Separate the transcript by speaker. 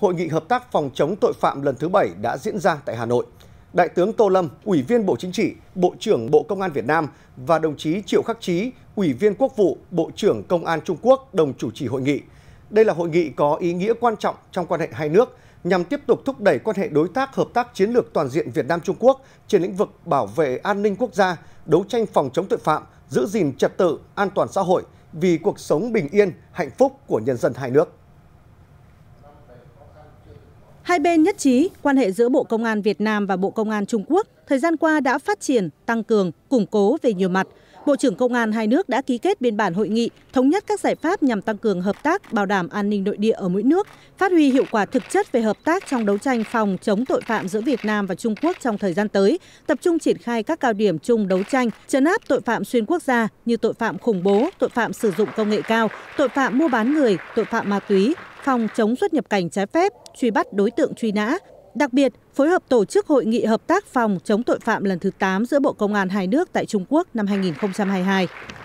Speaker 1: Hội nghị hợp tác phòng chống tội phạm lần thứ bảy đã diễn ra tại Hà Nội. Đại tướng Tô Lâm, Ủy viên Bộ Chính trị, Bộ trưởng Bộ Công an Việt Nam và đồng chí Triệu Khắc Trí, Ủy viên Quốc vụ, Bộ trưởng Công an Trung Quốc đồng chủ trì hội nghị. Đây là hội nghị có ý nghĩa quan trọng trong quan hệ hai nước nhằm tiếp tục thúc đẩy quan hệ đối tác hợp tác chiến lược toàn diện Việt Nam Trung Quốc trên lĩnh vực bảo vệ an ninh quốc gia, đấu tranh phòng chống tội phạm, giữ gìn trật tự, an toàn xã hội vì cuộc sống bình yên, hạnh phúc của nhân dân hai nước.
Speaker 2: Hai bên nhất trí, quan hệ giữa Bộ Công an Việt Nam và Bộ Công an Trung Quốc thời gian qua đã phát triển, tăng cường, củng cố về nhiều mặt. Bộ trưởng Công an hai nước đã ký kết biên bản hội nghị, thống nhất các giải pháp nhằm tăng cường hợp tác, bảo đảm an ninh nội địa ở mỗi nước, phát huy hiệu quả thực chất về hợp tác trong đấu tranh phòng chống tội phạm giữa Việt Nam và Trung Quốc trong thời gian tới, tập trung triển khai các cao điểm chung đấu tranh, chấn áp tội phạm xuyên quốc gia như tội phạm khủng bố, tội phạm sử dụng công nghệ cao, tội phạm mua bán người, tội phạm ma túy, phòng chống xuất nhập cảnh trái phép truy bắt đối tượng truy nã đặc biệt phối hợp tổ chức hội nghị hợp tác phòng chống tội phạm lần thứ tám giữa bộ công an hai nước tại trung quốc năm 2022.